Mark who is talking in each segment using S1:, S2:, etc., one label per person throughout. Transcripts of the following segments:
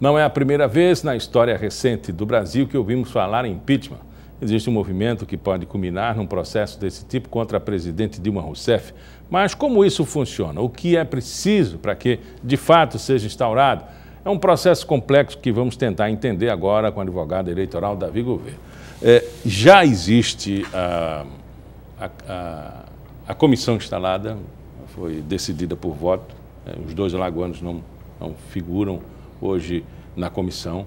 S1: Não é a primeira vez na história recente do Brasil que ouvimos falar em impeachment. Existe um movimento que pode culminar num processo desse tipo contra a presidente Dilma Rousseff. Mas como isso funciona? O que é preciso para que, de fato, seja instaurado? É um processo complexo que vamos tentar entender agora com o advogado eleitoral Davi Gouveia. É, já existe a, ah, a, a, a comissão instalada, foi decidida por voto, é, os dois alagoanos não, não figuram hoje na comissão.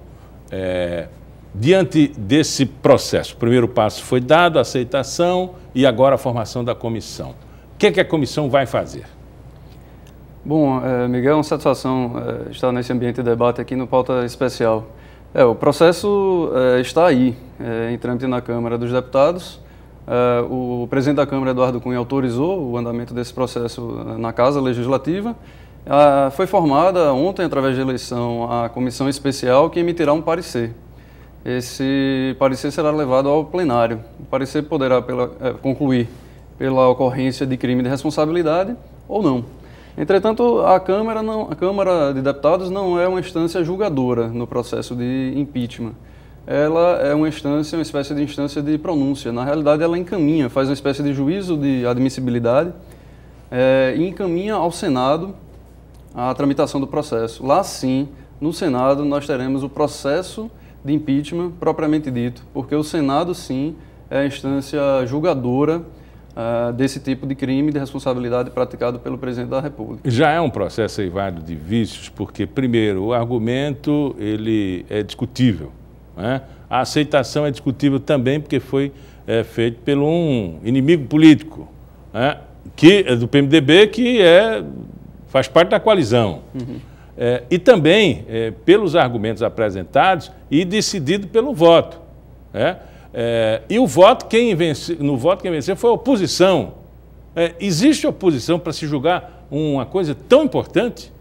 S1: É, diante desse processo, o primeiro passo foi dado, a aceitação e agora a formação da comissão. O que, é que a comissão vai fazer?
S2: Bom, é, Miguel, é uma satisfação é, estar nesse ambiente de debate aqui no Pauta Especial. É, o processo é, está aí, é, em trâmite na Câmara dos Deputados. o presidente da Câmara, Eduardo Cunha, autorizou o andamento desse processo na Casa Legislativa foi formada ontem, através de eleição, a comissão especial que emitirá um parecer. Esse parecer será levado ao plenário. O parecer poderá pela, eh, concluir pela ocorrência de crime de responsabilidade ou não. Entretanto, a Câmara, não, a Câmara de Deputados não é uma instância julgadora no processo de impeachment. Ela é uma instância, uma espécie de instância de pronúncia. Na realidade, ela encaminha, faz uma espécie de juízo de admissibilidade é, e encaminha ao Senado a tramitação do processo. Lá sim, no Senado, nós teremos o processo de impeachment propriamente dito, porque o Senado sim é a instância julgadora uh, desse tipo de crime de responsabilidade praticado pelo presidente da República. Já é
S1: um processo válido de vícios, porque primeiro o argumento ele é discutível, né? a aceitação é discutível também porque foi é, feito pelo um inimigo político, né? que é do PMDB que é faz parte da coalizão. Uhum. É, e também é, pelos argumentos apresentados e decidido pelo voto. Né? É, e o voto, quem vence, no voto quem venceu foi a oposição. É, existe oposição para se julgar uma coisa tão
S2: importante?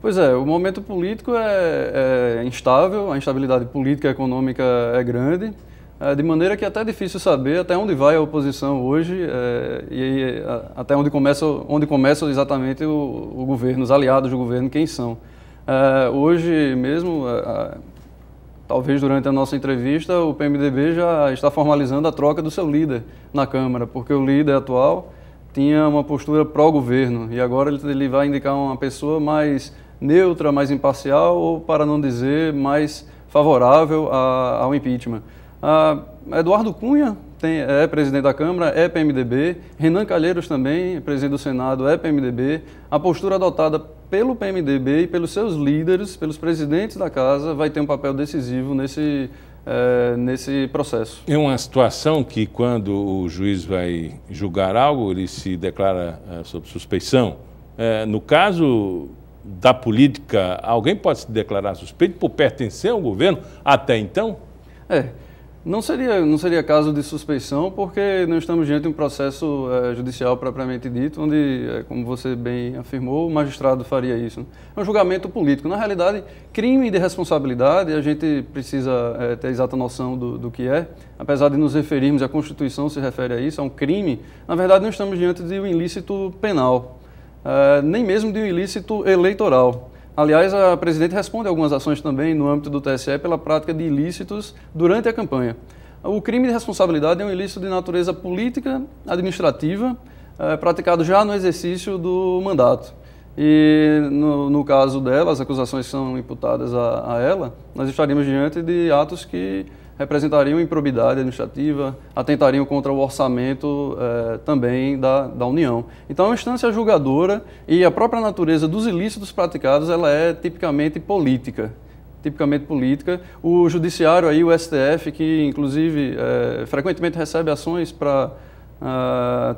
S2: Pois é, o momento político é, é instável, a instabilidade política e econômica é grande. É, de maneira que é até difícil saber até onde vai a oposição hoje é, e até onde começa, onde começa exatamente o, o governo, os aliados do governo, quem são. É, hoje mesmo, é, talvez durante a nossa entrevista, o PMDB já está formalizando a troca do seu líder na Câmara, porque o líder atual tinha uma postura pró-governo e agora ele vai indicar uma pessoa mais neutra, mais imparcial ou, para não dizer, mais favorável a, ao impeachment. Ah, Eduardo Cunha tem, é presidente da Câmara, é PMDB. Renan Calheiros também, presidente do Senado, é PMDB. A postura adotada pelo PMDB e pelos seus líderes, pelos presidentes da casa, vai ter um papel decisivo nesse, é, nesse processo.
S1: É uma situação que, quando o juiz vai julgar algo, ele se declara é, sob suspeição. É, no caso da política, alguém pode se declarar suspeito por pertencer ao governo
S2: até então? É. Não seria, não seria caso de suspeição, porque não estamos diante de um processo é, judicial propriamente dito, onde, é, como você bem afirmou, o magistrado faria isso. Né? É um julgamento político. Na realidade, crime de responsabilidade, a gente precisa é, ter a exata noção do, do que é. Apesar de nos referirmos, a Constituição se refere a isso, a um crime, na verdade não estamos diante de um ilícito penal, nem mesmo de um ilícito eleitoral. Aliás, a presidente responde a algumas ações também no âmbito do TSE pela prática de ilícitos durante a campanha. O crime de responsabilidade é um ilícito de natureza política, administrativa, é, praticado já no exercício do mandato. E no, no, caso dela, as acusações são imputadas a, a ela, nós estaríamos diante de atos que representariam improbidade administrativa, atentariam contra o orçamento eh, também da, da União. Então, é a instância julgadora e a própria natureza dos ilícitos praticados, ela é tipicamente política tipicamente política. O judiciário aí, o STF, que inclusive eh, frequentemente recebe ações para ah,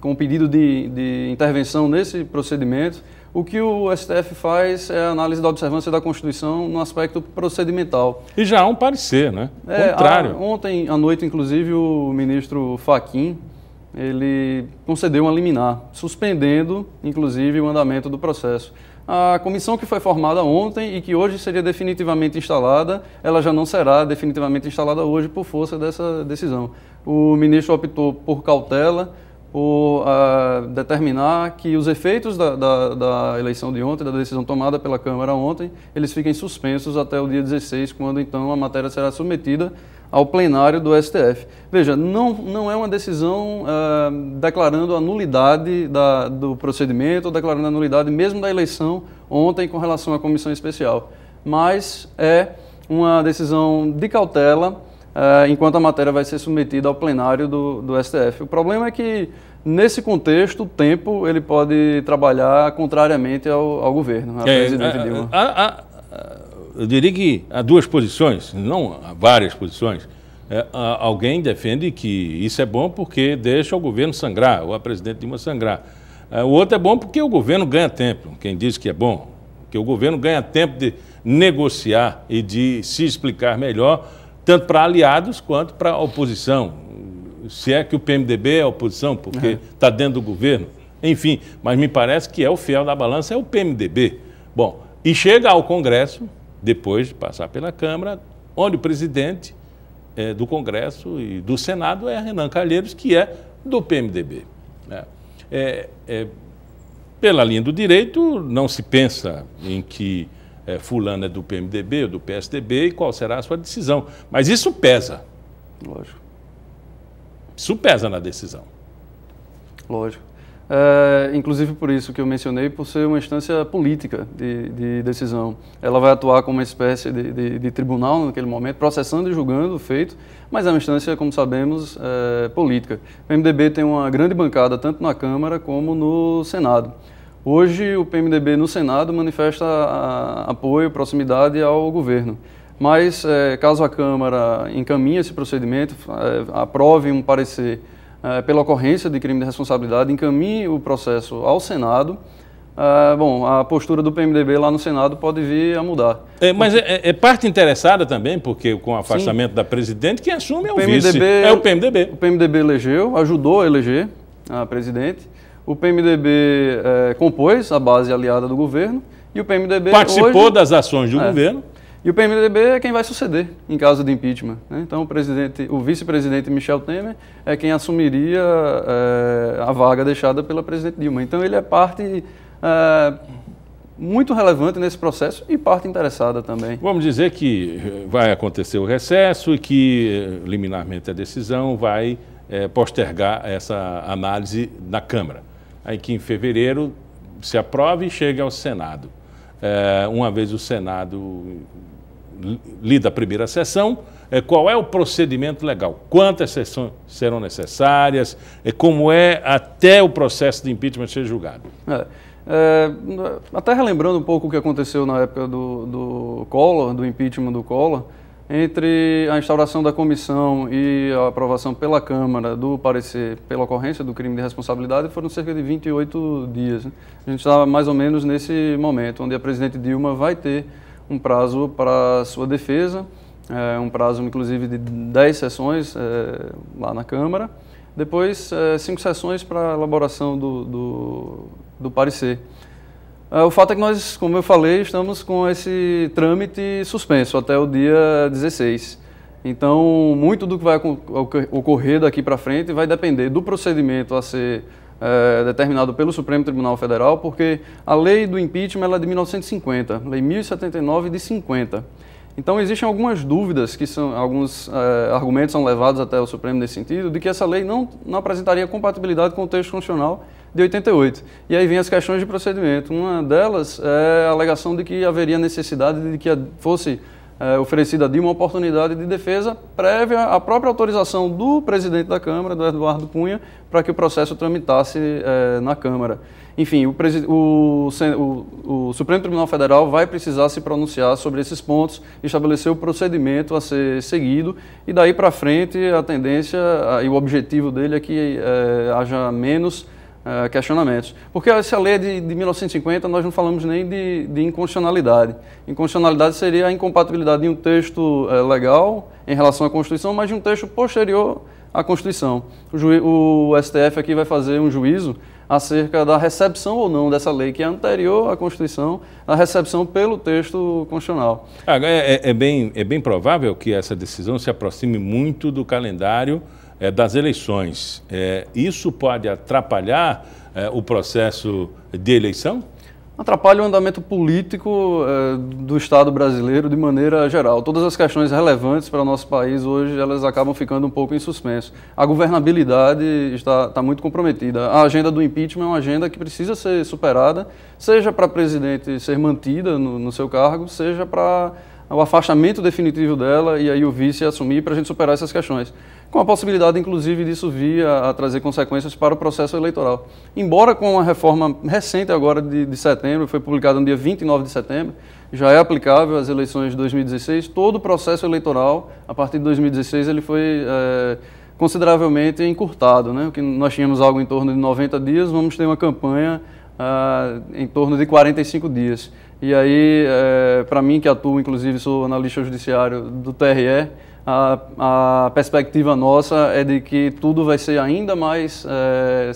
S2: com pedido de, de intervenção nesse procedimento, o que o STF faz é a análise da observância da Constituição no aspecto procedimental. E já há um parecer, né? É, Contrário. A, ontem à noite, inclusive, o ministro Faquim ele concedeu uma liminar, suspendendo, inclusive, o andamento do processo. A comissão que foi formada ontem e que hoje seria definitivamente instalada, ela já não será definitivamente instalada hoje por força dessa decisão. O ministro optou por cautela, o determinar que os efeitos da, da, da, eleição de ontem, da decisão tomada pela Câmara ontem, eles fiquem suspensos até o dia 16, quando então a matéria será submetida ao plenário do STF. Veja, não, não é uma decisão uh, declarando a nulidade da, do procedimento, declarando a nulidade mesmo da eleição ontem com relação à comissão especial, mas é uma decisão de cautela eh, enquanto a matéria vai ser submetida ao plenário do, do STF. O problema é que, nesse contexto, o tempo ele pode trabalhar contrariamente ao, ao governo, à é, presidente é, é, a, Dilma.
S1: A, a, eu diria que há duas posições, não há várias posições. É, alguém defende que isso é bom porque deixa o governo sangrar, ou a presidente Dilma sangrar. É, o outro é bom porque o governo ganha tempo. Quem diz que é bom, que o governo ganha tempo de negociar e de se explicar melhor tanto para aliados quanto para a oposição. Se é que o PMDB é oposição, porque está é. uhum. dentro do governo. Enfim, mas me parece que é o fiel da balança, é o PMDB. Bom, e chega ao Congresso, depois de passar pela Câmara, onde o presidente é, do Congresso e do Senado é Renan Calheiros, que é do PMDB. Né? É, é, pela linha do direito, não se pensa em que é, fulano é do PMDB ou do PSDB e qual será
S2: a sua decisão. Mas isso pesa. Lógico. Isso pesa na decisão. Lógico. É, inclusive por isso que eu mencionei, por ser uma instância política de, de decisão. Ela vai atuar como uma espécie de, de, de, tribunal naquele momento, processando e julgando o feito, mas é uma instância, como sabemos, é, política. O MDB tem uma grande bancada tanto na Câmara como no Senado. Hoje, o PMDB no Senado manifesta apoio, proximidade ao governo. Mas, é, caso a Câmara encaminhe esse procedimento, é, aprove um parecer é, pela ocorrência de crime de responsabilidade, encaminhe o processo ao Senado, é, bom, a postura do PMDB lá no Senado pode vir a mudar.
S1: É, mas é, é, parte interessada também,
S2: porque com o afastamento Sim. da presidente, quem assume é o, o PMDB, vice. É o PMDB. O PMDB elegeu, ajudou a eleger a presidente o PMDB é, compôs a base aliada do governo e o PMDB participou hoje, das ações do é, governo. E o PMDB é quem vai suceder em caso de impeachment. Né? Então o presidente, o vice-presidente Michel Temer é quem assumiria é, a vaga deixada pela presidente Dilma. Então ele é parte é, muito relevante nesse processo e parte interessada também. Vamos dizer que eh, vai
S1: acontecer o recesso e que eh, liminarmente a decisão vai eh, postergar essa análise na Câmara aí que em fevereiro se aprove e chegue ao Senado. É, uma vez o Senado lida a primeira sessão, é, qual é o procedimento legal? Quantas sessões serão necessárias? É, como é até o processo de impeachment ser julgado?
S2: É. É, até relembrando um pouco o que aconteceu na época do, do Collor, do impeachment do Collor, entre a instauração da comissão e a aprovação pela Câmara do parecer pela ocorrência do crime de responsabilidade foram cerca de 28 dias. Né? A gente está mais ou menos nesse momento, onde a presidente Dilma vai ter um prazo para sua defesa, é, um prazo inclusive de 10 sessões é, lá na Câmara, depois é, cinco sessões para elaboração do, do, do parecer. Ah, o fato é que nós, como eu falei, estamos com esse trâmite suspenso até o dia 16. Então, muito do que vai ocorrer daqui para frente vai depender do procedimento a ser é, determinado pelo Supremo Tribunal Federal, porque a lei do impeachment é de 1950, lei 1079 de 50. Então, existem algumas dúvidas, que são, alguns é, argumentos são levados até o Supremo nesse sentido, de que essa lei não, não apresentaria compatibilidade com o texto constitucional de 88. E aí vem as questões de procedimento. Uma delas é a alegação de que haveria necessidade de que fosse é, oferecida de Dilma uma oportunidade de defesa prévia à própria autorização do presidente da Câmara, do Eduardo Cunha, para que o processo tramitasse é, na Câmara. Enfim, o, o, o, o, Supremo Tribunal Federal vai precisar se pronunciar sobre esses pontos, estabelecer o procedimento a ser seguido e daí para frente a tendência a, e o objetivo dele é que é, haja menos eh, questionamentos. Porque essa lei de, de 1950 nós não falamos nem de, de, inconstitucionalidade. Inconstitucionalidade seria a incompatibilidade de um texto eh, legal em relação à Constituição, mas de um texto posterior à Constituição. O, o STF aqui vai fazer um juízo acerca da recepção ou não dessa lei, que é anterior à Constituição, a recepção pelo texto constitucional. É, é, é, bem, é bem
S1: provável que essa decisão se aproxime muito do calendário é, das eleições, é, isso pode atrapalhar é, o processo de eleição?
S2: Atrapalha o andamento político é, do Estado brasileiro de maneira geral. Todas as questões relevantes para o nosso país hoje, elas acabam ficando um pouco em suspenso. A governabilidade está, está muito comprometida. A agenda do impeachment é uma agenda que precisa ser superada, seja para o presidente ser mantida no, no seu cargo, seja para o afastamento definitivo dela e aí o vice assumir para a gente superar essas questões. Com a possibilidade, inclusive, disso vir a, a, trazer consequências para o processo eleitoral. Embora com a reforma recente agora de, de setembro, foi publicada no dia 29 de setembro, já é aplicável às eleições de 2016, todo o processo eleitoral, a partir de 2016, ele foi... É, consideravelmente encurtado, né? O que nós tínhamos algo em torno de 90 dias, vamos ter uma campanha ah, em torno de 45 dias. E aí, é, para mim que atuo, inclusive sou analista judiciário do TRE, a, a, perspectiva nossa é de que tudo vai ser ainda mais é,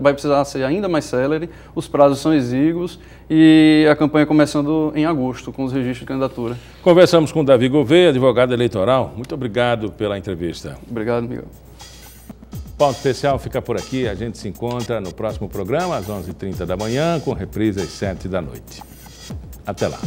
S2: vai precisar ser ainda mais celere, os prazos são exíguos e a campanha começando em agosto com os registros de candidatura.
S1: Conversamos com Davi Gouveia, advogado eleitoral. Muito obrigado pela entrevista. Obrigado, Miguel. Ponto especial fica por aqui. A gente se encontra no próximo programa às 11h30 da manhã, com reprise às 7 da noite. Até lá.